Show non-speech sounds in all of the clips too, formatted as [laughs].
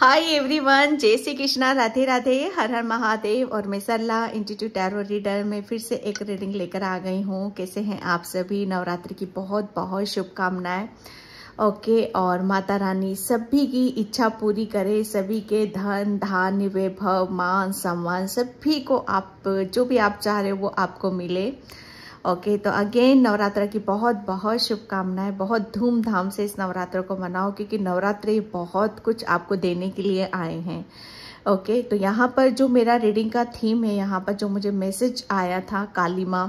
Hi everyone जय श्री कृष्णा राधे राधे हर हर महादेव और मैं सरला इंस्टीट्यूट टैरो रीडर में फिर से एक रीडिंग लेकर आ गई हूँ कैसे हैं आप सभी नवरात्रि की बहुत बहुत शुभकामनाएं ओके और माता रानी सभी की इच्छा पूरी करे सभी के धन धान्य वैभव मान सम्मान सभी को आप जो भी आप चाह रहे हो वो आपको मिले ओके तो अगेन नवरात्र की बहुत बहुत शुभकामनाएं बहुत धूमधाम से इस नवरात्र को मनाओ क्योंकि नवरात्र बहुत कुछ आपको देने के लिए आए हैं ओके okay, तो यहाँ पर जो मेरा रीडिंग का थीम है यहाँ पर जो मुझे मैसेज आया था काली माँ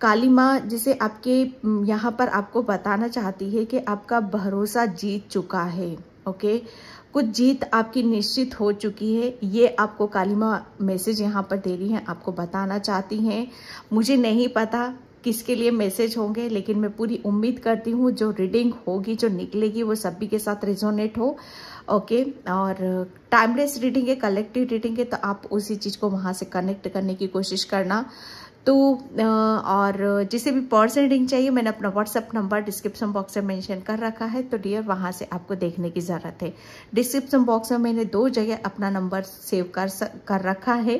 काली माँ जिसे आपके यहाँ पर आपको बताना चाहती है कि आपका भरोसा जीत चुका है ओके okay? कुछ जीत आपकी निश्चित हो चुकी है ये आपको काली माँ मैसेज यहाँ पर दे रही हैं आपको बताना चाहती हैं मुझे नहीं पता किसके लिए मैसेज होंगे लेकिन मैं पूरी उम्मीद करती हूँ जो रीडिंग होगी जो निकलेगी वो सभी के साथ रिजोनेट हो ओके और टाइमलेस रीडिंग है कलेक्टिव रीडिंग है तो आप उसी चीज़ को वहाँ से कनेक्ट करने की कोशिश करना तो और जिसे भी पर्स रीडिंग चाहिए मैंने अपना व्हाट्सअप नंबर डिस्क्रिप्शन बॉक्स में मेंशन कर रखा है तो डियर वहाँ से आपको देखने की ज़रूरत है डिस्क्रिप्शन बॉक्स में मैंने दो जगह अपना नंबर सेव कर कर रखा है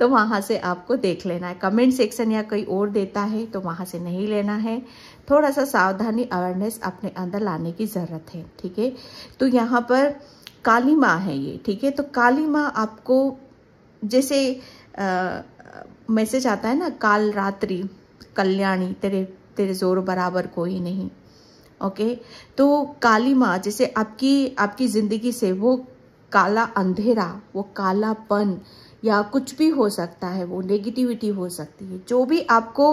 तो वहाँ से आपको देख लेना है कमेंट सेक्शन या कोई और देता है तो वहाँ से नहीं लेना है थोड़ा सा सावधानी अवेयरनेस अपने अंदर लाने की ज़रूरत है ठीक है तो यहाँ पर काली माँ है ये ठीक है तो काली माँ आपको जैसे आ, मैसेज आता है ना काल रात्रि कल्याणी तेरे तेरे जोर बराबर कोई नहीं ओके तो काली माँ जैसे आपकी आपकी ज़िंदगी से वो काला अंधेरा वो कालापन या कुछ भी हो सकता है वो नेगेटिविटी हो सकती है जो भी आपको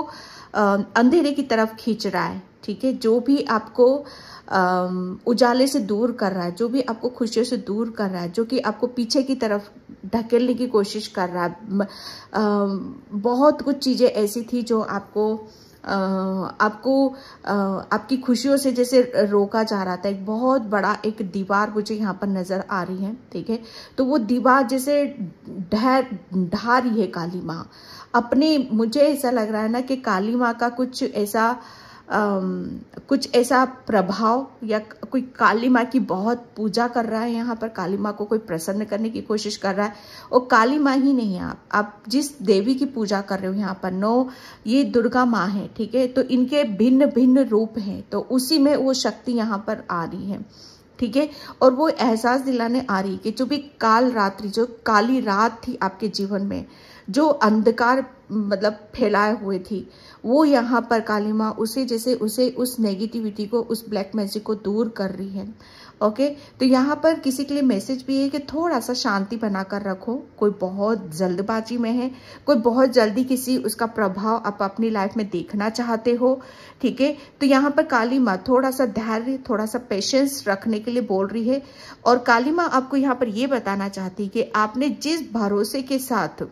अंधेरे की तरफ खींच रहा है ठीक है जो भी आपको उजाले से दूर कर रहा है जो भी आपको खुशियों से दूर कर रहा है जो कि आपको पीछे की तरफ ढकेलने की कोशिश कर रहा है बहुत कुछ चीज़ें ऐसी थी जो आपको आ, आपको आ, आपकी खुशियों से जैसे रोका जा रहा था एक बहुत बड़ा एक दीवार मुझे यहाँ पर नजर आ रही है ठीक है तो वो दीवार जैसे ढह ढा रही है काली माँ अपने मुझे ऐसा लग रहा है ना कि काली माँ का कुछ ऐसा कुछ ऐसा प्रभाव या कोई काली माँ की बहुत पूजा कर रहा है यहाँ पर काली माँ को कोई प्रसन्न करने की कोशिश कर रहा है और काली माँ ही नहीं आप आप जिस देवी की पूजा कर रहे हो यहाँ पर नो ये दुर्गा माँ है ठीक है तो इनके भिन्न भिन्न रूप हैं तो उसी में वो शक्ति यहाँ पर आ रही है ठीक है और वो एहसास दिलाने आ रही है कि जो भी काल रात्रि जो काली रात थी आपके जीवन में जो अंधकार मतलब फैलाए हुए थी वो यहाँ पर काली माँ उसे जैसे उसे उस नेगेटिविटी को उस ब्लैक मैजिक को दूर कर रही है ओके तो यहाँ पर किसी के लिए मैसेज भी है कि थोड़ा सा शांति बनाकर रखो कोई बहुत जल्दबाजी में है कोई बहुत जल्दी किसी उसका प्रभाव आप अपनी लाइफ में देखना चाहते हो ठीक है तो यहाँ पर काली माँ थोड़ा सा धैर्य थोड़ा सा पेशेंस रखने के लिए बोल रही है और काली माँ आपको यहाँ पर ये बताना चाहती है कि आपने जिस भरोसे के साथ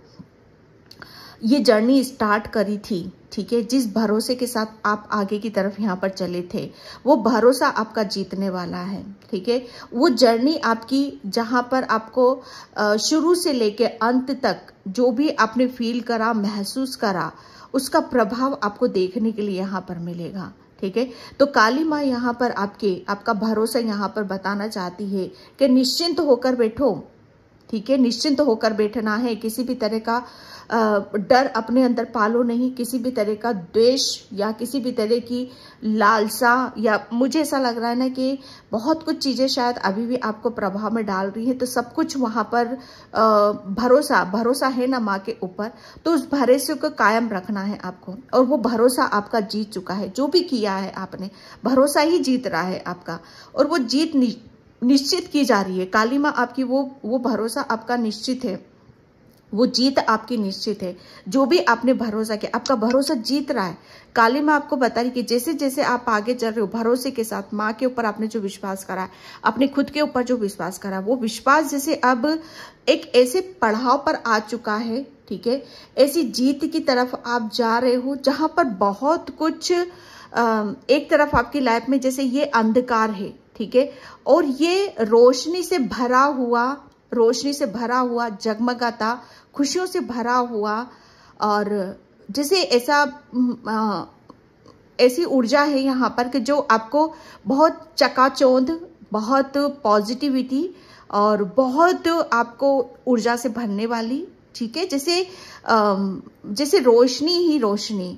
ये जर्नी स्टार्ट करी थी ठीक है जिस भरोसे के साथ आप आगे की तरफ यहाँ पर चले थे वो भरोसा आपका जीतने वाला है ठीक है वो जर्नी आपकी जहाँ पर आपको शुरू से लेके अंत तक जो भी आपने फील करा महसूस करा उसका प्रभाव आपको देखने के लिए यहाँ पर मिलेगा ठीक है तो काली माँ यहाँ पर आपके आपका भरोसा यहाँ पर बताना चाहती है कि निश्चिंत होकर बैठो ठीक है निश्चिंत होकर बैठना है किसी भी तरह का डर अपने अंदर पालो नहीं किसी भी तरह का द्वेष या किसी भी तरह की लालसा या मुझे ऐसा लग रहा है ना कि बहुत कुछ चीज़ें शायद अभी भी आपको प्रभाव में डाल रही हैं तो सब कुछ वहाँ पर भरोसा भरोसा है ना माँ के ऊपर तो उस भरोसे को कायम रखना है आपको और वो भरोसा आपका जीत चुका है जो भी किया है आपने भरोसा ही जीत रहा है आपका और वो जीत निश्चित की जा रही है काली माँ आपकी वो वो भरोसा आपका निश्चित है वो जीत आपकी निश्चित है जो भी आपने भरोसा किया आपका भरोसा जीत रहा है काली मैं आपको बता रही कि जैसे जैसे आप आगे चल रहे हो भरोसे के साथ माँ के ऊपर आपने जो विश्वास करा है अपने खुद के ऊपर जो विश्वास करा वो विश्वास जैसे अब एक ऐसे पढ़ाव पर आ चुका है ठीक है ऐसी जीत की तरफ आप जा रहे हो जहां पर बहुत कुछ एक तरफ आपकी लाइफ में जैसे ये अंधकार है ठीक है और ये रोशनी से भरा हुआ रोशनी से भरा हुआ जगमगाता खुशियों से भरा हुआ और जैसे ऐसा ऐसी ऊर्जा है यहाँ पर कि जो आपको बहुत चकाचौंध बहुत पॉजिटिविटी और बहुत आपको ऊर्जा से भरने वाली ठीक है जैसे जैसे रोशनी ही रोशनी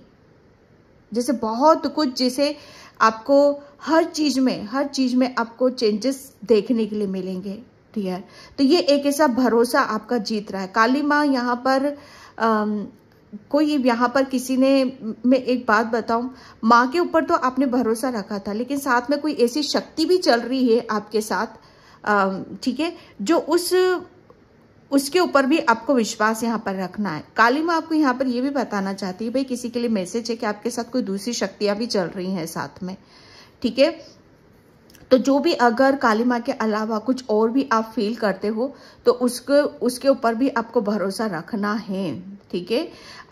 जैसे बहुत कुछ जैसे आपको हर चीज़ में हर चीज़ में आपको चेंजेस देखने के लिए मिलेंगे ठीक है तो ये एक ऐसा भरोसा आपका जीत रहा है काली माँ यहाँ पर अम, कोई यहाँ पर किसी ने मैं एक बात बताऊं माँ के ऊपर तो आपने भरोसा रखा था लेकिन साथ में कोई ऐसी शक्ति भी चल रही है आपके साथ ठीक है जो उस उसके ऊपर भी आपको विश्वास यहाँ पर रखना है काली माँ आपको यहाँ पर ये भी बताना चाहती है भाई किसी के लिए मैसेज है कि आपके साथ कोई दूसरी शक्तियां भी चल रही हैं साथ में ठीक है तो जो भी अगर काली माँ के अलावा कुछ और भी आप फील करते हो तो उसके उसके ऊपर भी आपको भरोसा रखना है ठीक है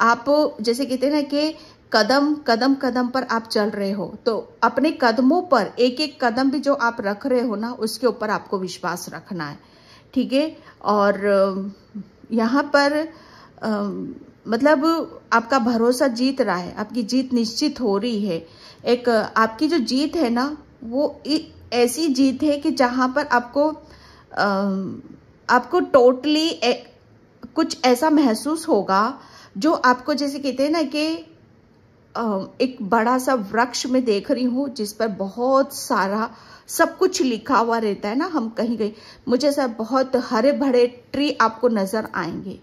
आप जैसे कहते हैं ना कि कदम कदम कदम पर आप चल रहे हो तो अपने कदमों पर एक एक कदम भी जो आप रख रहे हो ना उसके ऊपर आपको विश्वास रखना है ठीक है और यहाँ पर आ, मतलब आपका भरोसा जीत रहा है आपकी जीत निश्चित हो रही है एक आपकी जो जीत है ना वो ऐसी जीत है कि जहाँ पर आपको आपको टोटली कुछ ऐसा महसूस होगा जो आपको जैसे कहते हैं ना कि एक बड़ा सा वृक्ष में देख रही हूँ जिस पर बहुत सारा सब कुछ लिखा हुआ रहता है ना हम कहीं गए मुझे ऐसा बहुत हरे भरे ट्री आपको नज़र आएंगे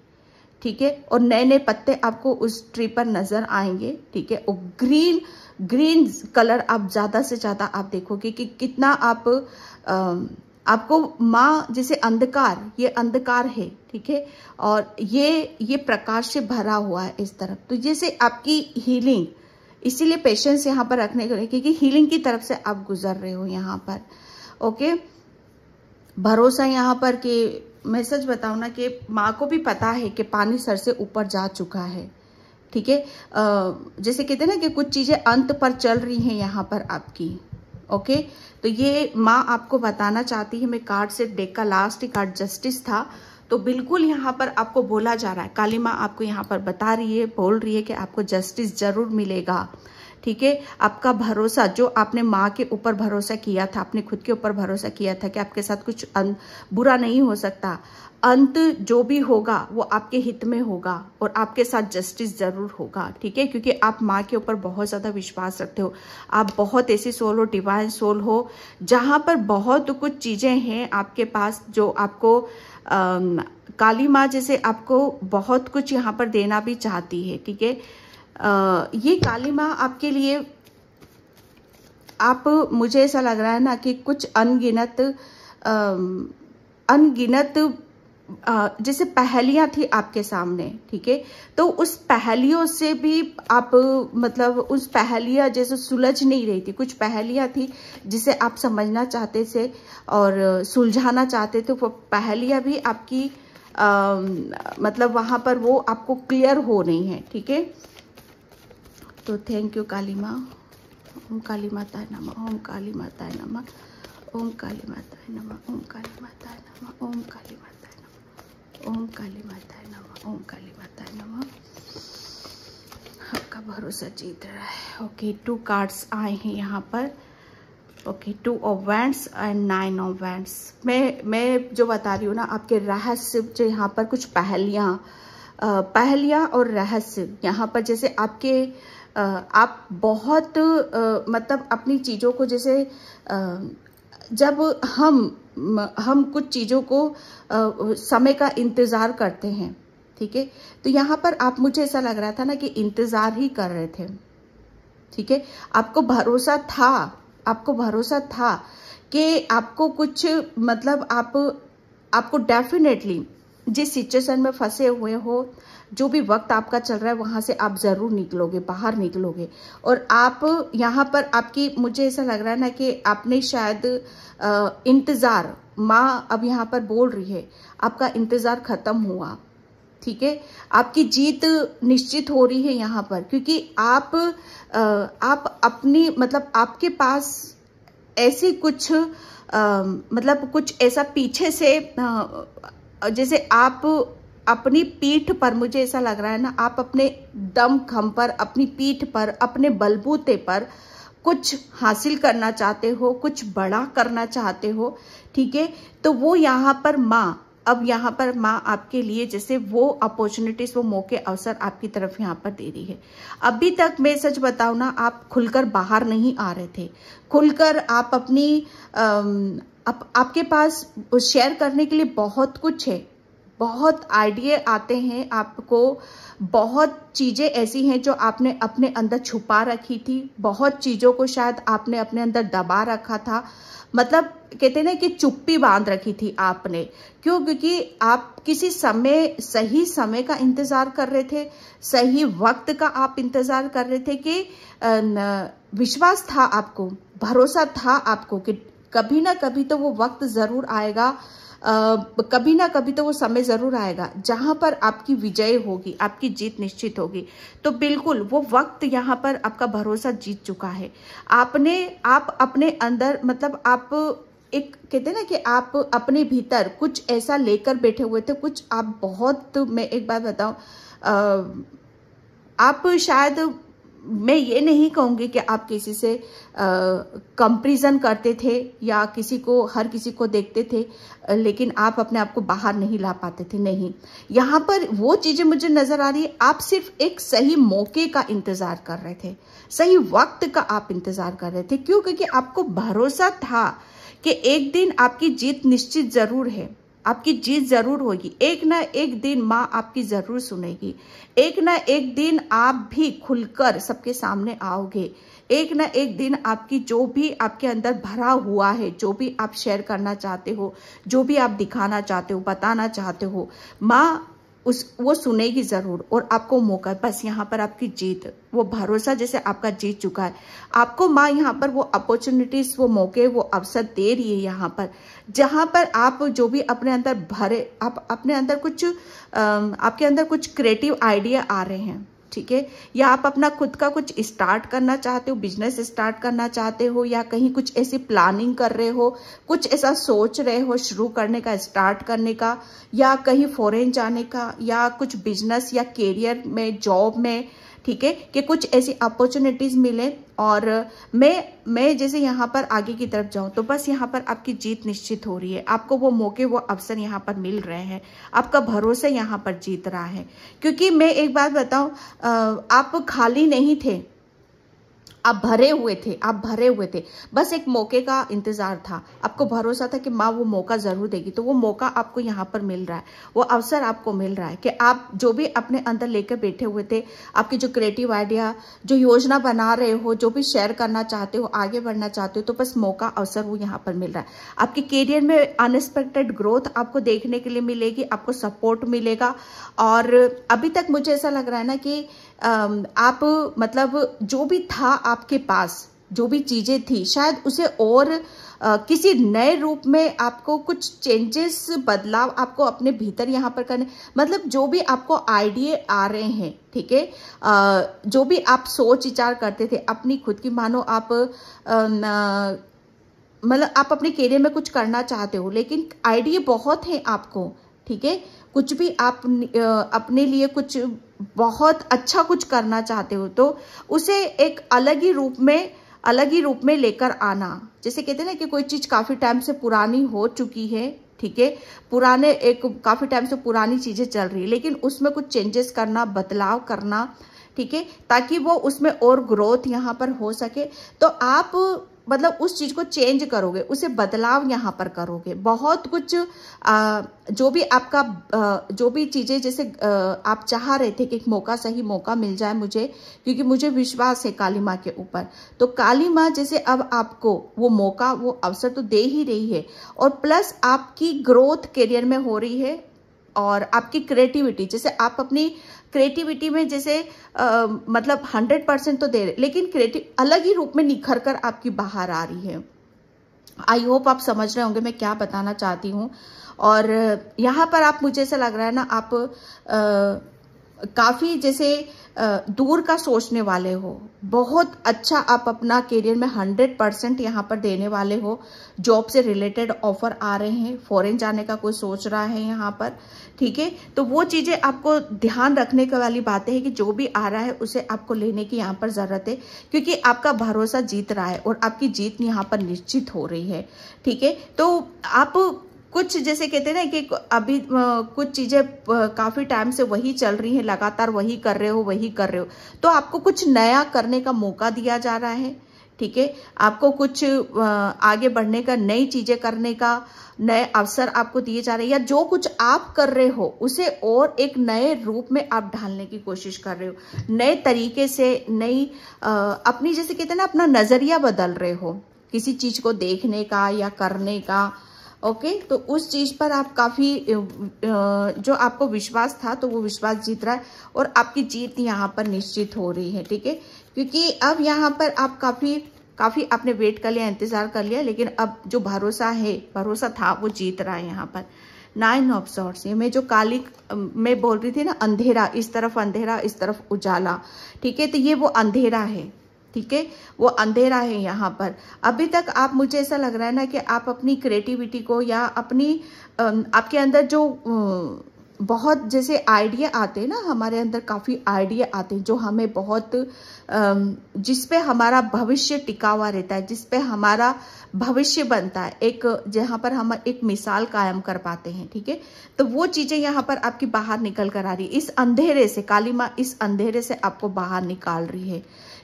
ठीक है और नए नए पत्ते आपको उस ट्री पर नज़र आएंगे ठीक है और ग्रीन ग्रीन कलर आप ज़्यादा से ज़्यादा आप देखोगे कि कितना आप आ, आपको माँ जैसे अंधकार ये अंधकार है ठीक है और ये ये प्रकाश से भरा हुआ है इस तरफ तो जैसे आपकी हीलिंग इसीलिए पेशेंस यहाँ पर रखने के लिए क्योंकि हीलिंग की तरफ से आप गुजर रहे हो यहाँ पर ओके भरोसा यहाँ पर कि मैं सच बताऊ ना कि माँ को भी पता है कि पानी सर से ऊपर जा चुका है ठीक है जैसे कहते हैं ना कि कुछ चीज़ें अंत पर चल रही हैं यहाँ पर आपकी ओके तो ये माँ आपको बताना चाहती है मैं कार्ड से डेक का लास्ट ही कार्ड जस्टिस था तो बिल्कुल यहाँ पर आपको बोला जा रहा है काली माँ आपको यहाँ पर बता रही है बोल रही है कि आपको जस्टिस जरूर मिलेगा ठीक है आपका भरोसा जो आपने माँ के ऊपर भरोसा किया था अपने खुद के ऊपर भरोसा किया था कि आपके साथ कुछ बुरा नहीं हो सकता अंत जो भी होगा वो आपके हित में होगा और आपके साथ जस्टिस ज़रूर होगा ठीक है क्योंकि आप माँ के ऊपर बहुत ज़्यादा विश्वास रखते हो आप बहुत ऐसी सोल हो डिवाइन सोल हो जहां पर बहुत कुछ चीज़ें हैं आपके पास जो आपको आ, काली माँ जैसे आपको बहुत कुछ यहाँ पर देना भी चाहती है ठीक है ये काली माँ आपके लिए आप मुझे ऐसा लग रहा है ना कि कुछ अनगिनत अनगिनत जैसे पहेलियां थी आपके सामने ठीक है तो उस पहेलियों से भी आप मतलब उस पहेलियां जैसे सुलझ नहीं रही थी कुछ पहेलियां थी जिसे आप समझना चाहते थे और सुलझाना चाहते थे वो पहेलियां भी आपकी आ, मतलब वहां पर वो आपको क्लियर हो रही हैं ठीक है थीके? तो थैंक यू काली माँ ओम काली माता नमा ओम काली माता नमा ओम काली माता नमा ओम काली माता नमा ओम काली माता ओम काली माता है नमा ओम काली माता है नमा आपका भरोसा जीत रहा है ओके टू कार्ड्स आए हैं यहाँ पर okay two of wands and nine of wands मैं मैं जो बता रही हूँ ना आपके रहस्य जो यहाँ पर कुछ पहलियाँ पहलियाँ और रहस्य यहाँ पर जैसे आपके आप बहुत मतलब अपनी चीज़ों को जैसे जब हम हम कुछ चीज़ों को आ, समय का इंतज़ार करते हैं ठीक है तो यहाँ पर आप मुझे ऐसा लग रहा था ना कि इंतज़ार ही कर रहे थे ठीक है आपको भरोसा था आपको भरोसा था कि आपको कुछ मतलब आप आपको डेफिनेटली जिस सिचुएशन में फंसे हुए हो जो भी वक्त आपका चल रहा है वहां से आप ज़रूर निकलोगे बाहर निकलोगे और आप यहाँ पर आपकी मुझे ऐसा लग रहा है ना कि आपने शायद इंतज़ार माँ अब यहाँ पर बोल रही है आपका इंतज़ार ख़त्म हुआ ठीक है आपकी जीत निश्चित हो रही है यहाँ पर क्योंकि आप आ, आप अपनी मतलब आपके पास ऐसी कुछ आ, मतलब कुछ ऐसा पीछे से आ, जैसे आप अपनी पीठ पर मुझे ऐसा लग रहा है ना आप अपने दम खम पर अपनी पीठ पर अपने बलबूते पर कुछ हासिल करना चाहते हो कुछ बड़ा करना चाहते हो ठीक है तो वो यहाँ पर माँ अब यहाँ पर माँ आपके लिए जैसे वो अपॉर्चुनिटीज वो मौके अवसर आपकी तरफ यहाँ पर दे रही है अभी तक मैं सच बताऊ ना आप खुलकर बाहर नहीं आ रहे थे खुलकर आप अपनी आप, आपके पास शेयर करने के लिए बहुत कुछ है बहुत आइडिए आते हैं आपको बहुत चीज़ें ऐसी हैं जो आपने अपने अंदर छुपा रखी थी बहुत चीज़ों को शायद आपने अपने अंदर दबा रखा था मतलब कहते ना कि चुप्पी बांध रखी थी आपने क्यों क्योंकि आप किसी समय सही समय का इंतज़ार कर रहे थे सही वक्त का आप इंतज़ार कर रहे थे कि विश्वास था आपको भरोसा था आपको कि कभी ना कभी तो वो वक्त ज़रूर आएगा कभी ना कभी तो वो समय ज़रूर आएगा जहां पर आपकी विजय होगी आपकी जीत निश्चित होगी तो बिल्कुल वो वक्त यहाँ पर आपका भरोसा जीत चुका है आपने आप अपने अंदर मतलब आप एक कहते ना कि आप अपने भीतर कुछ ऐसा लेकर बैठे हुए थे कुछ आप बहुत मैं एक बात बताऊं आप शायद मैं ये नहीं कहूँगी कि आप किसी से कंपेरिजन करते थे या किसी को हर किसी को देखते थे लेकिन आप अपने आप को बाहर नहीं ला पाते थे नहीं यहाँ पर वो चीज़ें मुझे नज़र आ रही है आप सिर्फ एक सही मौके का इंतज़ार कर रहे थे सही वक्त का आप इंतज़ार कर रहे थे क्यों क्योंकि आपको भरोसा था कि एक दिन आपकी जीत निश्चित ज़रूर है आपकी जीत जरूर होगी एक ना एक दिन माँ आपकी जरूर सुनेगी एक ना एक दिन आप भी खुलकर सबके सामने आओगे एक ना एक दिन आपकी जो भी आपके अंदर भरा हुआ है जो भी आप शेयर करना चाहते हो जो भी आप दिखाना चाहते हो बताना चाहते हो माँ उस वो सुनेगी ज़रूर और आपको मौका बस यहाँ पर आपकी जीत वो भरोसा जैसे आपका जीत चुका है आपको माँ यहाँ पर वो अपॉर्चुनिटीज़ वो मौके वो अवसर दे रही है यहाँ पर जहाँ पर आप जो भी अपने अंदर भरे आप अपने अंदर कुछ आपके अंदर कुछ क्रिएटिव आइडिया आ रहे हैं ठीक है या आप अपना खुद का कुछ स्टार्ट करना चाहते हो बिजनेस स्टार्ट करना चाहते हो या कहीं कुछ ऐसी प्लानिंग कर रहे हो कुछ ऐसा सोच रहे हो शुरू करने का स्टार्ट करने का या कहीं फॉरेन जाने का या कुछ बिजनेस या करियर में जॉब में ठीक है कि कुछ ऐसी अपॉर्चुनिटीज़ मिले और मैं मैं जैसे यहाँ पर आगे की तरफ जाऊँ तो बस यहाँ पर आपकी जीत निश्चित हो रही है आपको वो मौके वो अवसर यहाँ पर मिल रहे हैं आपका भरोसा यहाँ पर जीत रहा है क्योंकि मैं एक बात बताऊँ आप खाली नहीं थे आप भरे हुए थे आप भरे हुए थे बस एक मौके का इंतजार था आपको भरोसा था कि माँ वो मौका जरूर देगी तो वो मौका आपको यहाँ पर मिल रहा है वो अवसर आपको मिल रहा है कि आप जो भी अपने अंदर लेकर बैठे हुए थे आपकी जो क्रिएटिव आइडिया जो योजना बना रहे हो जो भी शेयर करना चाहते हो आगे बढ़ना चाहते हो तो बस मौका अवसर वो यहाँ पर मिल रहा है आपके करियर में अनएक्सपेक्टेड ग्रोथ आपको देखने के लिए मिलेगी आपको सपोर्ट मिलेगा और अभी तक मुझे ऐसा लग रहा है ना कि आप मतलब जो भी था आपके पास जो भी चीज़ें थी शायद उसे और आ, किसी नए रूप में आपको कुछ चेंजेस बदलाव आपको अपने भीतर यहाँ पर करने मतलब जो भी आपको आइडिए आ रहे हैं ठीक है जो भी आप सोच विचार करते थे अपनी खुद की मानो आप मतलब आप अपने केरियर में कुछ करना चाहते हो लेकिन आइडिए बहुत हैं आपको ठीक है कुछ भी आप अपने लिए कुछ बहुत अच्छा कुछ करना चाहते हो तो उसे एक अलग ही रूप में अलग ही रूप में लेकर आना जैसे कहते हैं ना कि कोई चीज़ काफ़ी टाइम से पुरानी हो चुकी है ठीक है पुराने एक काफ़ी टाइम से पुरानी चीज़ें चल रही है लेकिन उसमें कुछ चेंजेस करना बदलाव करना ठीक है ताकि वो उसमें और ग्रोथ यहाँ पर हो सके तो आप मतलब उस चीज़ को चेंज करोगे उसे बदलाव यहाँ पर करोगे बहुत कुछ आ, जो भी आपका आ, जो भी चीज़ें जैसे आ, आप चाह रहे थे कि एक मौका सही मौका मिल जाए मुझे क्योंकि मुझे विश्वास है काली माँ के ऊपर तो काली माँ जैसे अब आपको वो मौका वो अवसर तो दे ही रही है और प्लस आपकी ग्रोथ करियर में हो रही है और आपकी क्रिएटिविटी जैसे आप अपनी क्रिएटिविटी में जैसे आ, मतलब हंड्रेड परसेंट तो दे रहे लेकिन क्रिएटिव अलग ही रूप में निखर कर आपकी बाहर आ रही है आई होप आप समझ रहे होंगे मैं क्या बताना चाहती हूँ और यहाँ पर आप मुझे ऐसा लग रहा है ना आप आ, काफ़ी जैसे आ, दूर का सोचने वाले हो बहुत अच्छा आप अपना करियर में हंड्रेड परसेंट यहाँ पर देने वाले हो जॉब से रिलेटेड ऑफर आ रहे हैं फॉरेन जाने का कोई सोच रहा है यहाँ पर ठीक है तो वो चीज़ें आपको ध्यान रखने के वाली बातें है कि जो भी आ रहा है उसे आपको लेने की यहाँ पर ज़रूरत है क्योंकि आपका भरोसा जीत रहा है और आपकी जीत यहाँ पर निश्चित हो रही है ठीक है तो आप कुछ जैसे कहते हैं ना कि अभी कुछ चीज़ें काफ़ी टाइम से वही चल रही हैं लगातार वही कर रहे हो वही कर रहे हो तो आपको कुछ नया करने का मौका दिया जा रहा है ठीक है आपको कुछ आगे बढ़ने का नई चीजें करने का नए अवसर आपको दिए जा रहे हैं या जो कुछ आप कर रहे हो उसे और एक नए रूप में आप ढालने की कोशिश कर रहे हो नए तरीके से नई अपनी जैसे कहते हैं ना अपना नजरिया बदल रहे हो किसी चीज को देखने का या करने का ओके तो उस चीज पर आप काफी जो आपको विश्वास था तो वो विश्वास जीत रहा है और आपकी जीत यहाँ पर निश्चित हो रही है ठीक है क्योंकि अब यहाँ पर आप काफ़ी काफ़ी आपने वेट कर लिया इंतज़ार कर लिया लेकिन अब जो भरोसा है भरोसा था वो जीत रहा है यहाँ पर नाइन ऑफ सॉर्ट्स ये मैं जो काली मैं बोल रही थी ना अंधेरा इस तरफ अंधेरा इस तरफ उजाला ठीक है तो ये वो अंधेरा है ठीक है वो अंधेरा है यहाँ पर अभी तक आप मुझे ऐसा लग रहा है ना कि आप अपनी क्रिएटिविटी को या अपनी आपके अंदर जो बहुत जैसे आइडिया आते हैं ना हमारे अंदर काफ़ी आइडिया आते हैं जो हमें बहुत जिस पे हमारा भविष्य टिका हुआ रहता है जिस पे हमारा भविष्य बनता है एक जहाँ पर हम एक मिसाल कायम कर पाते हैं ठीक है तो वो चीज़ें यहाँ पर आपकी बाहर निकल कर आ रही है इस अंधेरे से काली माँ इस अंधेरे से आपको बाहर निकाल रही है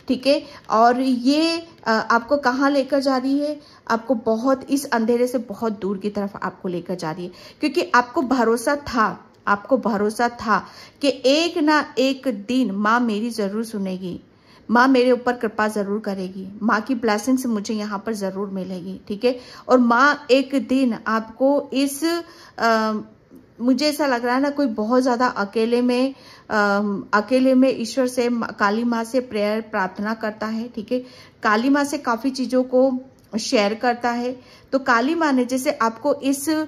ठीक है और ये आपको कहाँ लेकर जा रही है आपको बहुत इस अंधेरे से बहुत दूर की तरफ आपको लेकर जा रही है क्योंकि आपको भरोसा था आपको भरोसा था कि एक ना एक दिन माँ मेरी ज़रूर सुनेगी माँ मेरे ऊपर कृपा ज़रूर करेगी माँ की ब्लैसिंग्स मुझे यहाँ पर ज़रूर मिलेगी ठीक है और माँ एक दिन आपको इस आ, मुझे ऐसा लग रहा है ना कोई बहुत ज़्यादा अकेले में आ, अकेले में ईश्वर से काली माँ से प्रेयर प्रार्थना करता है ठीक है काली माँ से काफ़ी चीज़ों को शेयर करता है तो काली माँ ने जैसे आपको इस आ,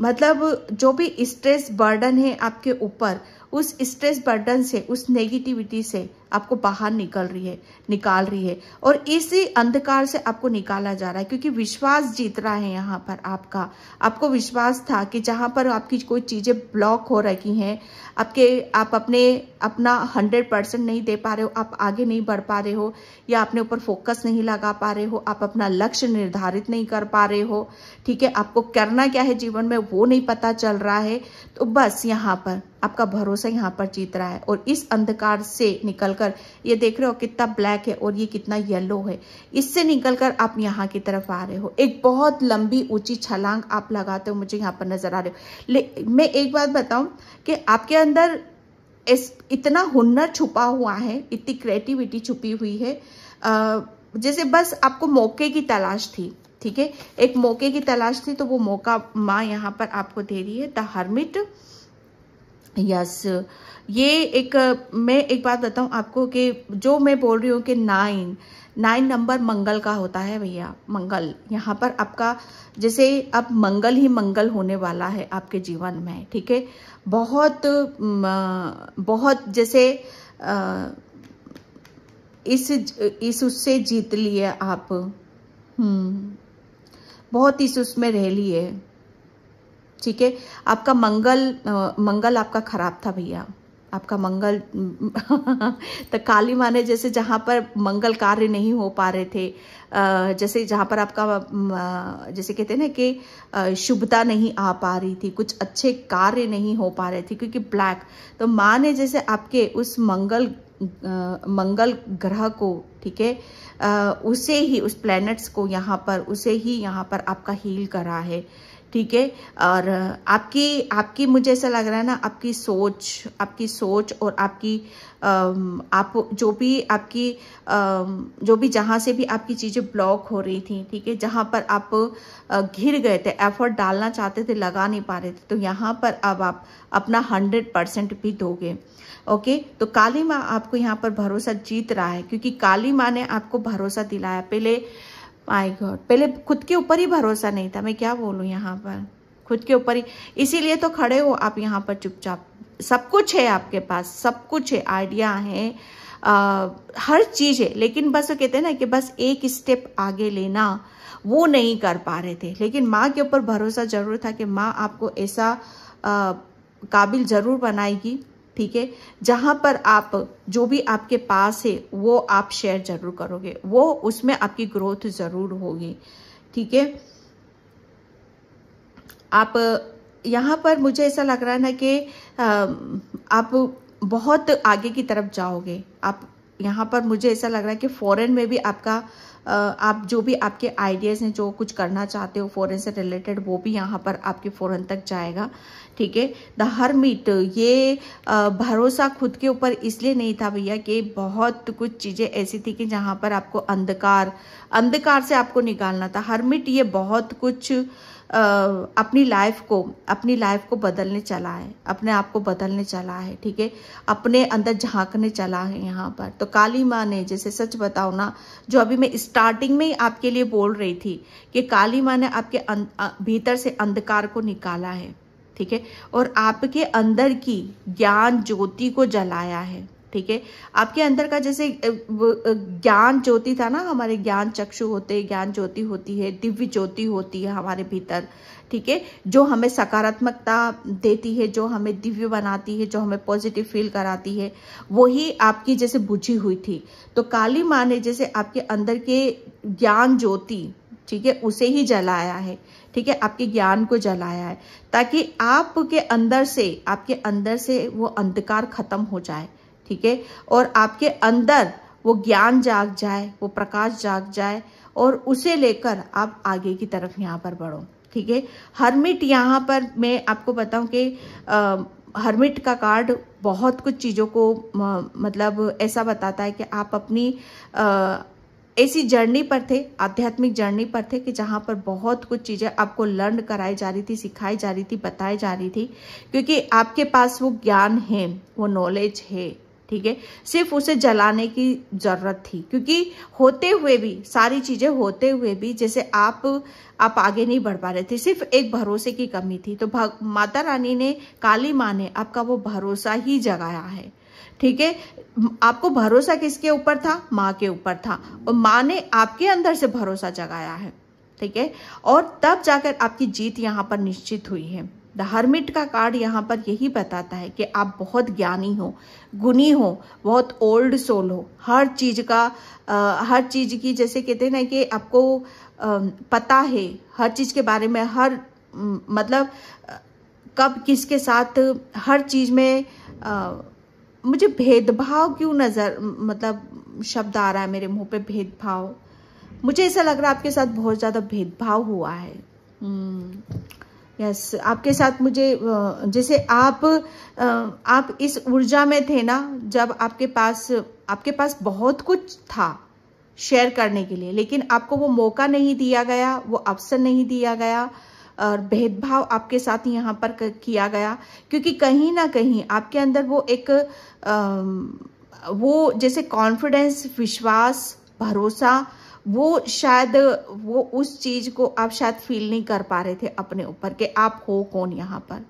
मतलब जो भी स्ट्रेस बर्डन है आपके ऊपर उस स्ट्रेस बर्डन से उस नेगेटिविटी से आपको बाहर निकल रही है निकाल रही है और इसी अंधकार से आपको निकाला जा रहा है क्योंकि विश्वास जीत रहा है यहाँ पर आपका आपको विश्वास था कि जहाँ पर आपकी कोई चीज़ें ब्लॉक हो रही हैं आपके आप अपने अपना हंड्रेड परसेंट नहीं दे पा रहे हो आप आगे नहीं बढ़ पा रहे हो या अपने ऊपर फोकस नहीं लगा पा रहे हो आप अपना लक्ष्य निर्धारित नहीं कर पा रहे हो ठीक है आपको करना क्या है जीवन में वो नहीं पता चल रहा है तो बस यहाँ पर आपका भरोसा यहाँ पर जीत रहा है और इस अंधकार से निकलकर ये देख रहे हो कितना ब्लैक ब्लैक है और ये कितना येलो है इससे निकलकर आप यहाँ की तरफ आ रहे हो एक बहुत लंबी ऊंची छलांग आप लगाते हो मुझे यहाँ पर नजर आ रहे हो ले मैं एक बात बताऊं कि आपके अंदर इस इतना हुनर छुपा हुआ है इतनी क्रिएटिविटी छुपी हुई है आ, जैसे बस आपको मौके की तलाश थी ठीक है एक मौके की तलाश थी तो वो मौका माँ यहाँ पर आपको दे रही है द हर्मिट यस ये एक मैं एक बात बताऊं आपको कि जो मैं बोल रही हूँ कि नाइन नाइन नंबर मंगल का होता है भैया मंगल यहाँ पर आपका जैसे अब मंगल ही मंगल होने वाला है आपके जीवन में ठीक है बहुत बहुत जैसे इस इस उससे जीत लिए आप हम्म बहुत इस उसमें रह लिए ठीक है आपका मंगल आ, मंगल आपका खराब था भैया आपका मंगल [laughs] तो काली माने जैसे जहाँ पर मंगल कार्य नहीं हो पा रहे थे जैसे जहाँ पर आपका जैसे कहते हैं ना कि शुभता नहीं आ पा रही थी कुछ अच्छे कार्य नहीं हो पा रहे थे क्योंकि ब्लैक तो माँ ने जैसे आपके उस मंगल मंगल ग्रह को ठीक है उसे ही उस प्लैनेट्स को यहाँ पर उसे ही यहाँ पर आपका हील करा है ठीक है और आपकी आपकी मुझे ऐसा लग रहा है ना आपकी सोच आपकी सोच और आपकी आप जो भी आपकी जो भी जहाँ से भी आपकी चीज़ें ब्लॉक हो रही थी ठीक है जहाँ पर आप घिर गए थे एफर्ट डालना चाहते थे लगा नहीं पा रहे थे तो यहाँ पर अब आप अपना हंड्रेड परसेंट भी दोगे ओके तो काली माँ आपको यहाँ पर भरोसा जीत रहा है क्योंकि काली माँ ने आपको भरोसा दिलाया पहले माय गॉड पहले खुद के ऊपर ही भरोसा नहीं था मैं क्या बोलूँ यहाँ पर खुद के ऊपर ही इसीलिए तो खड़े हो आप यहाँ पर चुपचाप सब कुछ है आपके पास सब कुछ है आइडिया है आ, हर चीज़ है लेकिन बस वो कहते हैं ना कि बस एक स्टेप आगे लेना वो नहीं कर पा रहे थे लेकिन माँ के ऊपर भरोसा जरूर था कि माँ आपको ऐसा काबिल ज़रूर बनाएगी ठीक है जहाँ पर आप जो भी आपके पास है वो आप शेयर जरूर करोगे वो उसमें आपकी ग्रोथ जरूर होगी ठीक है आप यहाँ पर मुझे ऐसा लग रहा है ना कि आप बहुत आगे की तरफ जाओगे आप यहाँ पर मुझे ऐसा लग रहा है कि फॉरेन में भी आपका आप जो भी आपके आइडियाज़ हैं जो कुछ करना चाहते हो फॉरेन से रिलेटेड वो भी यहाँ पर आपके फॉरेन तक जाएगा ठीक है द हर्मिट ये भरोसा खुद के ऊपर इसलिए नहीं था भैया कि बहुत कुछ चीज़ें ऐसी थी कि जहाँ पर आपको अंधकार अंधकार से आपको निकालना था हर्मिट ये बहुत कुछ आ, अपनी लाइफ को अपनी लाइफ को बदलने चला है अपने आप को बदलने चला है ठीक है अपने अंदर झांकने चला है यहाँ पर तो काली माँ ने जैसे सच बताओ ना जो अभी मैं स्टार्टिंग में ही आपके लिए बोल रही थी कि काली माँ ने आपके अं, भीतर से अंधकार को निकाला है ठीक है और आपके अंदर की ज्ञान ज्योति को जलाया है ठीक है आपके अंदर का जैसे ज्ञान ज्योति था ना हमारे ज्ञान चक्षु होते ज्ञान ज्योति होती है दिव्य ज्योति होती है हमारे भीतर ठीक है जो हमें सकारात्मकता देती है जो हमें दिव्य बनाती है जो हमें पॉजिटिव फील कराती है वही आपकी जैसे बुझी हुई थी तो काली माँ ने जैसे आपके अंदर के ज्ञान ज्योति ठीक है उसे ही जलाया है ठीक है आपके ज्ञान को जलाया है ताकि आपके अंदर से आपके अंदर से वो अंधकार खत्म हो जाए ठीक है और आपके अंदर वो ज्ञान जाग जाए वो प्रकाश जाग जाए और उसे लेकर आप आगे की तरफ यहाँ पर बढ़ो ठीक है हरमिट यहाँ पर मैं आपको बताऊँ कि हरमिट का कार्ड बहुत कुछ चीज़ों को मतलब ऐसा बताता है कि आप अपनी आ, ऐसी जर्नी पर थे आध्यात्मिक जर्नी पर थे कि जहाँ पर बहुत कुछ चीज़ें आपको लर्न कराई जा रही थी सिखाई जा रही थी बताई जा रही थी क्योंकि आपके पास वो ज्ञान है वो नॉलेज है ठीक है सिर्फ उसे जलाने की ज़रूरत थी क्योंकि होते हुए भी सारी चीज़ें होते हुए भी जैसे आप आप आगे नहीं बढ़ पा रहे थे सिर्फ एक भरोसे की कमी थी तो माता रानी ने काली माँ ने आपका वो भरोसा ही जगाया है ठीक है आपको भरोसा किसके ऊपर था माँ के ऊपर था और माँ ने आपके अंदर से भरोसा जगाया है ठीक है और तब जाकर आपकी जीत यहाँ पर निश्चित हुई है द हर्मिट का कार्ड यहाँ पर यही बताता है कि आप बहुत ज्ञानी हो गुनी हो बहुत ओल्ड सोल हो हर चीज़ का आ, हर चीज़ की जैसे कहते हैं ना कि आपको आ, पता है हर चीज़ के बारे में हर मतलब कब किसके साथ हर चीज़ में आ, मुझे भेदभाव क्यों नज़र मतलब शब्द आ रहा है मेरे मुंह पे भेदभाव मुझे ऐसा लग रहा है आपके साथ बहुत ज़्यादा भेदभाव हुआ है यस हम्म। आपके साथ मुझे जैसे आप आप इस ऊर्जा में थे ना जब आपके पास आपके पास बहुत कुछ था शेयर करने के लिए लेकिन आपको वो मौका नहीं दिया गया वो अवसर नहीं दिया गया और भेदभाव आपके साथ यहाँ पर किया गया क्योंकि कहीं ना कहीं आपके अंदर वो एक आ, वो जैसे कॉन्फिडेंस विश्वास भरोसा वो शायद वो उस चीज को आप शायद फील नहीं कर पा रहे थे अपने ऊपर कि आप हो कौन यहाँ पर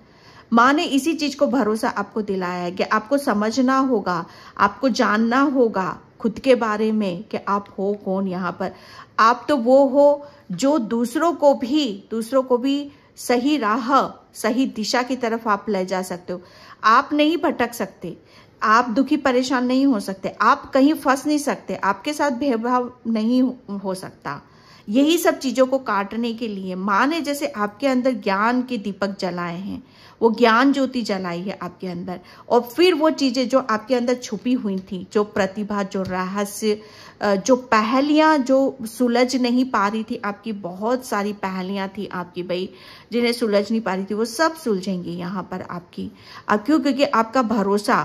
माँ ने इसी चीज को भरोसा आपको दिलाया है कि आपको समझना होगा आपको जानना होगा खुद के बारे में कि आप हो कौन यहाँ पर आप तो वो हो जो दूसरों को भी दूसरों को भी सही राह सही दिशा की तरफ आप ले जा सकते हो आप नहीं भटक सकते आप दुखी परेशान नहीं हो सकते आप कहीं फंस नहीं सकते आपके साथ भेदभाव नहीं हो सकता यही सब चीज़ों को काटने के लिए माँ ने जैसे आपके अंदर ज्ञान के दीपक जलाए हैं वो ज्ञान ज्योति जलाई है आपके अंदर और फिर वो चीज़ें जो आपके अंदर छुपी हुई थी जो प्रतिभा जो रहस्य जो पहलियाँ जो सुलझ नहीं पा रही थी आपकी बहुत सारी पहलियाँ थी आपकी भाई जिन्हें सुलझ नहीं पा रही थी वो सब सुलझेंगी यहाँ पर आपकी अब क्यों क्योंकि आपका भरोसा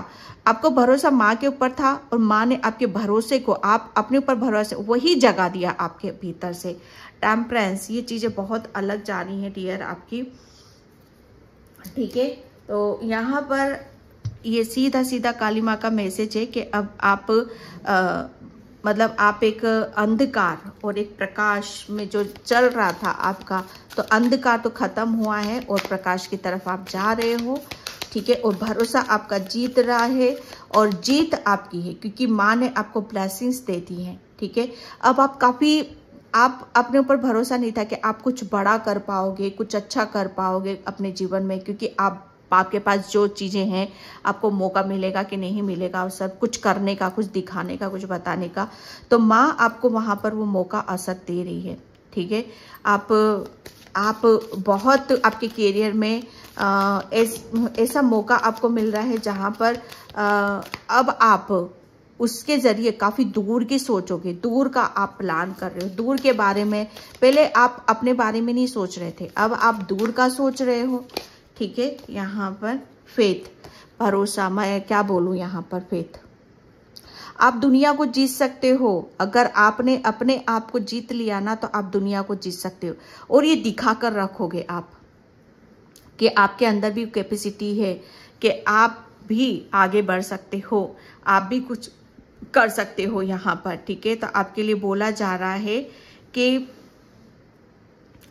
आपको भरोसा माँ के ऊपर था और माँ ने आपके भरोसे को आप अपने ऊपर भरोसे वही जगा दिया आपके भीतर से टेम्परेंस ये चीज़ें बहुत अलग जा रही हैं डियर आपकी ठीक है तो यहाँ पर ये सीधा सीधा काली माँ का मैसेज है कि अब आप आ, मतलब आप एक अंधकार और एक प्रकाश में जो चल रहा था आपका तो अंधकार तो खत्म हुआ है और प्रकाश की तरफ आप जा रहे हो ठीक है और भरोसा आपका जीत रहा है और जीत आपकी है क्योंकि माँ ने आपको ब्लैसिंग्स दे दी हैं ठीक है अब आप काफ़ी आप अपने ऊपर भरोसा नहीं था कि आप कुछ बड़ा कर पाओगे कुछ अच्छा कर पाओगे अपने जीवन में क्योंकि आप आपके पास जो चीज़ें हैं आपको मौका मिलेगा कि नहीं मिलेगा अवसर कुछ करने का कुछ दिखाने का कुछ बताने का तो माँ आपको वहाँ पर वो मौका अवसर दे रही है ठीक है आप आप बहुत आपके करियर में ऐसा एस, ऐसा मौका आपको मिल रहा है जहाँ पर आ, अब आप उसके ज़रिए काफ़ी दूर की सोचोगे दूर का आप प्लान कर रहे हो दूर के बारे में पहले आप अपने बारे में नहीं सोच रहे थे अब आप दूर का सोच रहे हो ठीक है यहाँ पर फेथ भरोसा मैं क्या बोलूँ यहाँ पर फेथ आप दुनिया को जीत सकते हो अगर आपने अपने आप को जीत लिया ना तो आप दुनिया को जीत सकते हो और ये दिखा कर रखोगे आप कि आपके अंदर भी कैपेसिटी है कि आप भी आगे बढ़ सकते हो आप भी कुछ कर सकते हो यहाँ पर ठीक है तो आपके लिए बोला जा रहा है कि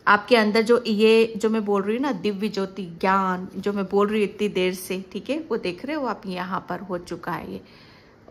आपके अंदर जो ये जो मैं बोल रही हूँ ना दिव्य ज्योति ज्ञान जो मैं बोल रही हूँ इतनी देर से ठीक है वो देख रहे हो आप यहाँ पर हो चुका है ये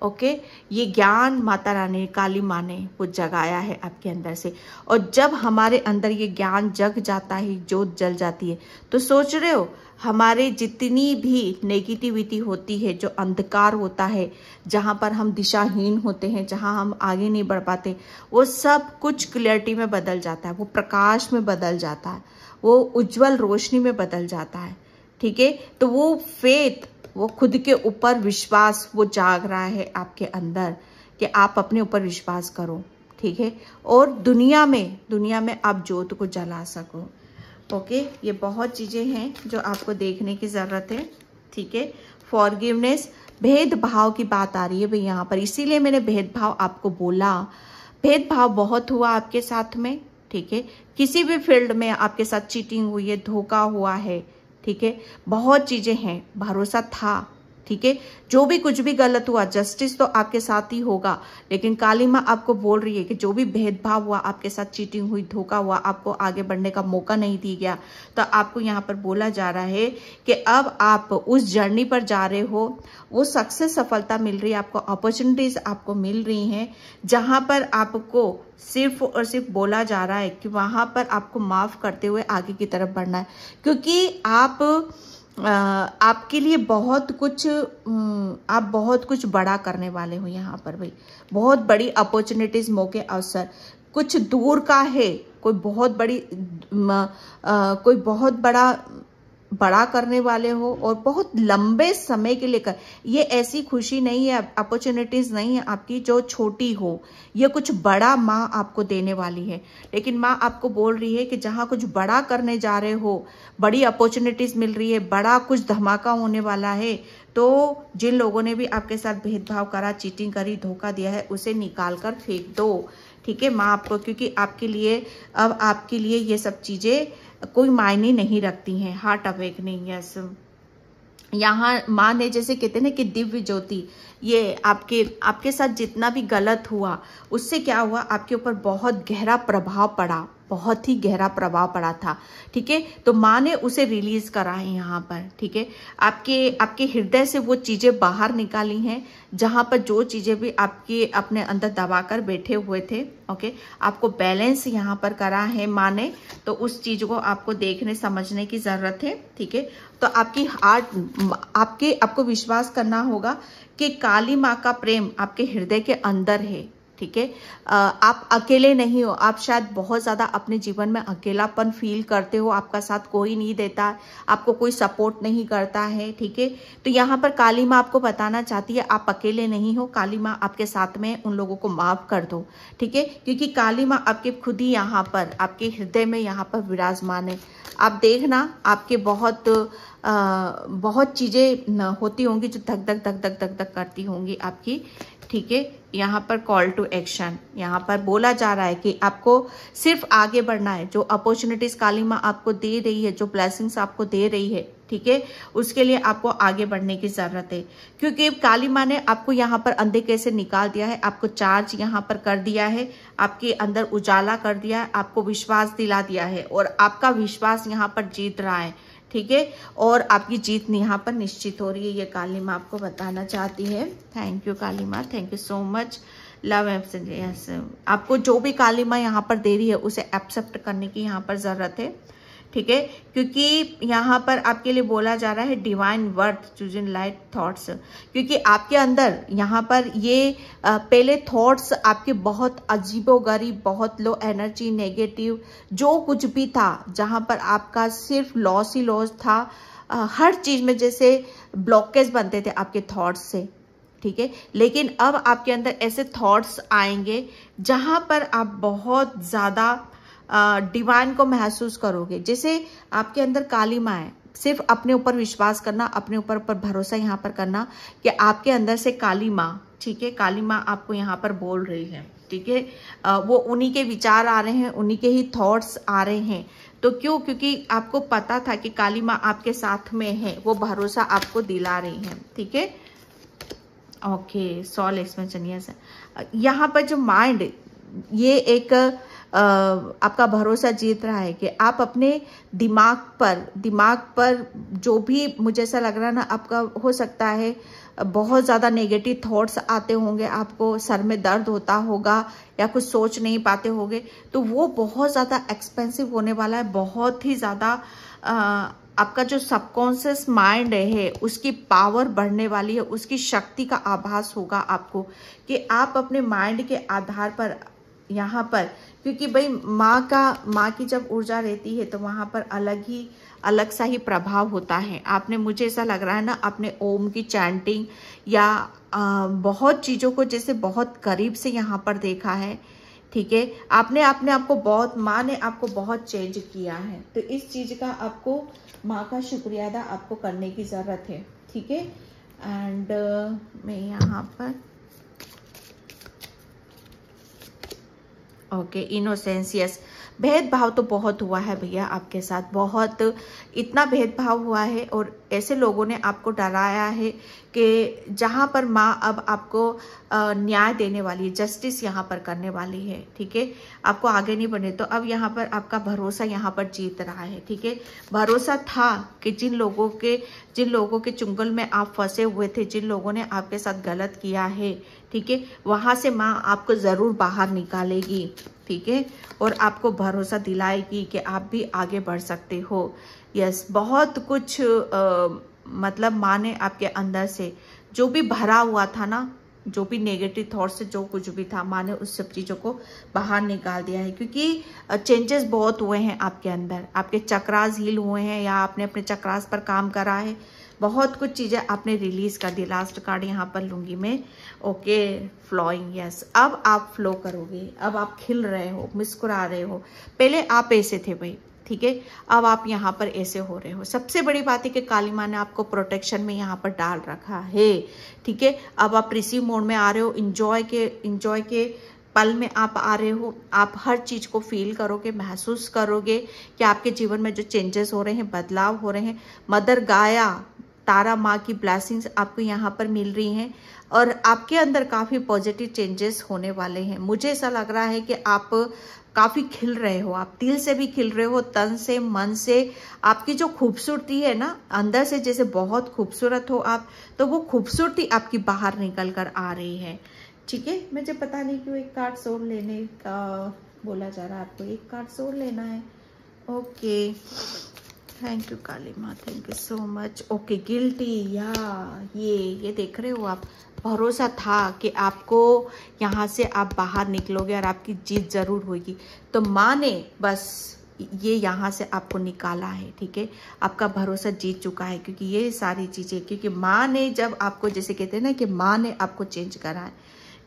ओके ये ज्ञान माता रानी काली माँ ने वो जगाया है आपके अंदर से और जब हमारे अंदर ये ज्ञान जग जाता है जोत जल जाती है तो सोच रहे हो हमारे जितनी भी नेगेटिविटी होती है जो अंधकार होता है जहाँ पर हम दिशाहीन होते हैं जहाँ हम आगे नहीं बढ़ पाते वो सब कुछ क्लियरिटी में बदल जाता है वो प्रकाश में बदल जाता है वो उज्जवल रोशनी में बदल जाता है ठीक है तो वो फेथ वो खुद के ऊपर विश्वास वो जाग रहा है आपके अंदर कि आप अपने ऊपर विश्वास करो ठीक है और दुनिया में दुनिया में आप जोत को जला सको ओके ये बहुत चीज़ें हैं जो आपको देखने की ज़रूरत है ठीक है फॉरगिवनेस भेदभाव की बात आ रही है भाई यहाँ पर इसीलिए मैंने भेदभाव आपको बोला भेदभाव बहुत हुआ आपके साथ में ठीक है किसी भी फील्ड में आपके साथ चीटिंग हुई है धोखा हुआ है ठीक है बहुत चीज़ें हैं भरोसा था ठीक है जो भी कुछ भी गलत हुआ जस्टिस तो आपके साथ ही होगा लेकिन काली माँ आपको बोल रही है कि जो भी भेदभाव हुआ आपके साथ चीटिंग हुई धोखा हुआ आपको आगे बढ़ने का मौका नहीं दिया गया तो आपको यहाँ पर बोला जा रहा है कि अब आप उस जर्नी पर जा रहे हो वो सक्सेस सफलता मिल रही है आपको अपॉर्चुनिटीज आपको मिल रही हैं जहाँ पर आपको सिर्फ और सिर्फ बोला जा रहा है कि वहाँ पर आपको माफ़ करते हुए आगे की तरफ बढ़ना है क्योंकि आप आपके लिए बहुत कुछ आप बहुत कुछ बड़ा करने वाले हो यहाँ पर भाई बहुत बड़ी अपॉर्चुनिटीज़ मौके अवसर कुछ दूर का है कोई बहुत बड़ी आ, कोई बहुत बड़ा बड़ा करने वाले हो और बहुत लंबे समय के लिए कर ये ऐसी खुशी नहीं है अपॉर्चुनिटीज नहीं है आपकी जो छोटी हो ये कुछ बड़ा माँ आपको देने वाली है लेकिन माँ आपको बोल रही है कि जहाँ कुछ बड़ा करने जा रहे हो बड़ी अपॉर्चुनिटीज मिल रही है बड़ा कुछ धमाका होने वाला है तो जिन लोगों ने भी आपके साथ भेदभाव करा चीटिंग करी धोखा दिया है उसे निकाल कर फेंक दो ठीक है माँ आपको क्योंकि आपके लिए अब आपके लिए ये सब चीज़ें कोई मायने नहीं रखती हैं हार्ट अवेकनिंग यस यहाँ माँ ने जैसे कहते हैं कि दिव्य ज्योति ये आपके आपके साथ जितना भी गलत हुआ उससे क्या हुआ आपके ऊपर बहुत गहरा प्रभाव पड़ा बहुत ही गहरा प्रभाव पड़ा था ठीक है तो माँ ने उसे रिलीज करा है यहाँ पर ठीक है आपके आपके हृदय से वो चीज़ें बाहर निकाली हैं जहाँ पर जो चीज़ें भी आपके अपने अंदर दबा कर बैठे हुए थे ओके आपको बैलेंस यहाँ पर करा है माँ ने तो उस चीज़ को आपको देखने समझने की ज़रूरत है ठीक है तो आपकी हार्ट आपके आपको विश्वास करना होगा कि काली माँ का प्रेम आपके हृदय के अंदर है ठीक है आप अकेले नहीं हो आप शायद बहुत ज़्यादा अपने जीवन में अकेलापन फील करते हो आपका साथ कोई नहीं देता आपको कोई सपोर्ट नहीं करता है ठीक है तो यहाँ पर काली माँ आपको बताना चाहती है आप अकेले नहीं हो काली माँ आपके साथ में उन लोगों को माफ़ कर दो ठीक है क्योंकि काली माँ आपके खुद ही यहाँ पर आपके हृदय में यहाँ पर विराजमान है आप देखना आपके बहुत आ, बहुत चीज़ें होती होंगी जो धक धक धक धक धक धक करती होंगी आपकी ठीक है यहाँ पर कॉल टू एक्शन यहाँ पर बोला जा रहा है कि आपको सिर्फ आगे बढ़ना है जो अपॉर्चुनिटीज काली माँ आपको दे रही है जो ब्लेसिंग्स आपको दे रही है ठीक है उसके लिए आपको आगे बढ़ने की जरूरत है क्योंकि काली माँ ने आपको यहाँ पर अंधे से निकाल दिया है आपको चार्ज यहाँ पर कर दिया है आपके अंदर उजाला कर दिया है आपको विश्वास दिला दिया है और आपका विश्वास यहाँ पर जीत रहा है ठीक है और आपकी जीत यहाँ पर निश्चित हो रही है ये काली माँ आपको बताना चाहती है थैंक यू काली माँ thank you so much love yes आपको जो भी काली माँ यहाँ पर दे रही है उसे एक्सेप्ट करने की यहाँ पर ज़रूरत है ठीक है क्योंकि यहाँ पर आपके लिए बोला जा रहा है divine worth choose in light thoughts क्योंकि आपके अंदर यहाँ पर ये पहले थॉट्स आपके बहुत अजीबोगरीब बहुत लो एनर्जी नेगेटिव जो कुछ भी था जहाँ पर आपका सिर्फ लॉस ही लॉस था हर चीज़ में जैसे ब्लॉकेज बनते थे आपके थॉट्स से ठीक है लेकिन अब आपके अंदर ऐसे थॉट्स आएंगे जहाँ पर आप बहुत ज़्यादा डिवाइन को महसूस करोगे जैसे आपके अंदर काली माँ है सिर्फ अपने ऊपर विश्वास करना अपने ऊपर पर भरोसा यहाँ पर करना कि आपके अंदर से काली माँ ठीक है काली माँ आपको यहाँ पर बोल रही है ठीक है वो उन्हीं के विचार आ रहे हैं उन्हीं के ही थॉट्स आ रहे हैं तो क्यों क्योंकि आपको पता था कि काली माँ आपके साथ में है वो भरोसा आपको दिला रही है ठीक है ओके सॉल एक्सपेंशन यहाँ पर जो माइंड ये एक आपका भरोसा जीत रहा है कि आप अपने दिमाग पर दिमाग पर जो भी मुझे ऐसा लग रहा है ना आपका हो सकता है बहुत ज़्यादा नेगेटिव थॉट्स आते होंगे आपको सर में दर्द होता होगा या कुछ सोच नहीं पाते होंगे तो वो बहुत ज़्यादा एक्सपेंसिव होने वाला है बहुत ही ज़्यादा आपका जो सबकॉन्सियस माइंड है उसकी पावर बढ़ने वाली है उसकी शक्ति का आभास होगा आपको कि आप अपने माइंड के आधार पर यहाँ पर क्योंकि भाई माँ का माँ की जब ऊर्जा रहती है तो वहाँ पर अलग ही अलग सा ही प्रभाव होता है आपने मुझे ऐसा लग रहा है ना अपने ओम की चैंटिंग या आ, बहुत चीज़ों को जैसे बहुत करीब से यहाँ पर देखा है ठीक है आपने आपने आपको बहुत माँ ने आपको बहुत चेंज किया है तो इस चीज़ का आपको माँ का शुक्रिया अदा आपको करने की ज़रूरत है ठीक है एंड मैं यहाँ पर ओके इनोसेंस यस भेदभाव तो बहुत हुआ है भैया आपके साथ बहुत इतना भेदभाव हुआ है और ऐसे लोगों ने आपको डराया है कि जहाँ पर माँ अब आपको न्याय देने वाली है जस्टिस यहाँ पर करने वाली है ठीक है आपको आगे नहीं बढ़ने तो अब यहाँ पर आपका भरोसा यहाँ पर जीत रहा है ठीक है भरोसा था कि जिन लोगों के जिन लोगों के चुंगल में आप फंसे हुए थे जिन लोगों ने आपके साथ गलत किया है ठीक है वहां से माँ आपको ज़रूर बाहर निकालेगी ठीक है और आपको भरोसा दिलाएगी कि आप भी आगे बढ़ सकते हो यस बहुत कुछ आ, मतलब माँ ने आपके अंदर से जो भी भरा हुआ था ना जो भी नेगेटिव थॉट से जो कुछ भी था माँ ने उस सब चीज़ों को बाहर निकाल दिया है क्योंकि चेंजेस बहुत हुए हैं आपके अंदर आपके चक्रास हील हुए हैं या आपने अपने चक्रास पर काम करा है बहुत कुछ चीज़ें आपने रिलीज़ कर दी लास्ट कार्ड यहाँ पर लूँगी मैं ओके फ्लोइंग यस अब आप फ्लो करोगे अब आप खिल रहे हो मुस्कुरा रहे हो पहले आप ऐसे थे भाई ठीक है अब आप यहाँ पर ऐसे हो रहे हो सबसे बड़ी बात है कि काली माँ ने आपको प्रोटेक्शन में यहाँ पर डाल रखा है ठीक है अब आप रिसीव मोड में आ रहे हो इन्जॉय के इंजॉय के पल में आप आ रहे हो आप हर चीज़ को फील करोगे महसूस करोगे कि आपके जीवन में जो चेंजेस हो रहे हैं बदलाव हो रहे हैं मदर गाया तारा माँ की ब्लैसिंग्स आपको यहाँ पर मिल रही हैं और आपके अंदर काफ़ी पॉजिटिव चेंजेस होने वाले हैं मुझे ऐसा लग रहा है कि आप काफ़ी खिल रहे हो आप दिल से भी खिल रहे हो तन से मन से आपकी जो खूबसूरती है ना अंदर से जैसे बहुत खूबसूरत हो आप तो वो खूबसूरती आपकी बाहर निकल कर आ रही है ठीक है मुझे पता नहीं क्यों एक कार्ड सोल लेने का बोला जा रहा है आपको एक कार्ड सोल लेना है ओके थैंक यू काली माँ thank you so much okay guilty या ये ये देख रहे हो आप भरोसा था कि आपको यहाँ से आप बाहर निकलोगे और आपकी जीत ज़रूर होगी तो माँ ने बस ये यहाँ से आपको निकाला है ठीक है आपका भरोसा जीत चुका है क्योंकि ये सारी चीज़ें क्योंकि माँ ने जब आपको जैसे कहते हैं ना कि माँ ने आपको चेंज करा है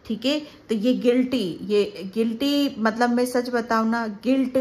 ठीक है तो ये गिल्टी ये गिल्टी मतलब मैं सच बताऊँ ना गिल्ट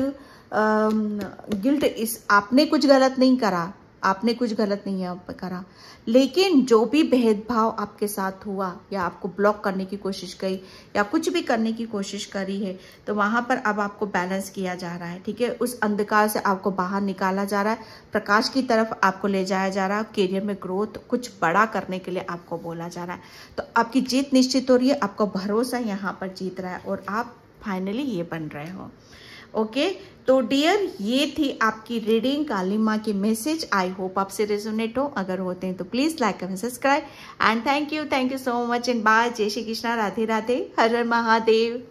गिल्ट इस आपने कुछ गलत नहीं करा आपने कुछ गलत नहीं है करा लेकिन जो भी भेदभाव आपके साथ हुआ या आपको ब्लॉक करने की कोशिश करी या कुछ भी करने की कोशिश करी है तो वहाँ पर अब आपको बैलेंस किया जा रहा है ठीक है उस अंधकार से आपको बाहर निकाला जा रहा है प्रकाश की तरफ आपको ले जाया जा रहा है करियर में ग्रोथ कुछ बड़ा करने के लिए आपको बोला जा रहा है तो आपकी जीत निश्चित हो रही है आपका भरोसा यहाँ पर जीत रहा है और आप फाइनली ये बन रहे हो ओके तो डियर ये थी आपकी रीडिंग काली माँ की मैसेज आई होप आपसे रेजोनेट हो अगर होते हैं तो please like and subscribe and thank you thank you so much and bye जय श्री कृष्णा राधे राधे हर हर महादेव